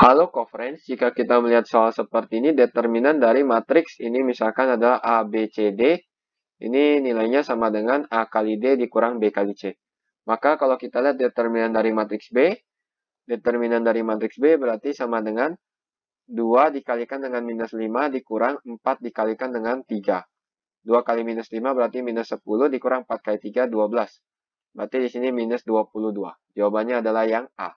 Halo coverage, jika kita melihat soal seperti ini, determinan dari matriks ini misalkan adalah A, B, C, D. Ini nilainya sama dengan A kali D dikurang B kali C. Maka kalau kita lihat determinan dari matriks B, determinan dari matriks B berarti sama dengan 2 dikalikan dengan minus 5 dikurang 4 dikalikan dengan 3. 2 kali minus 5 berarti minus 10 dikurang 4 kali 3, 12. Berarti di sini minus 22. Jawabannya adalah yang A.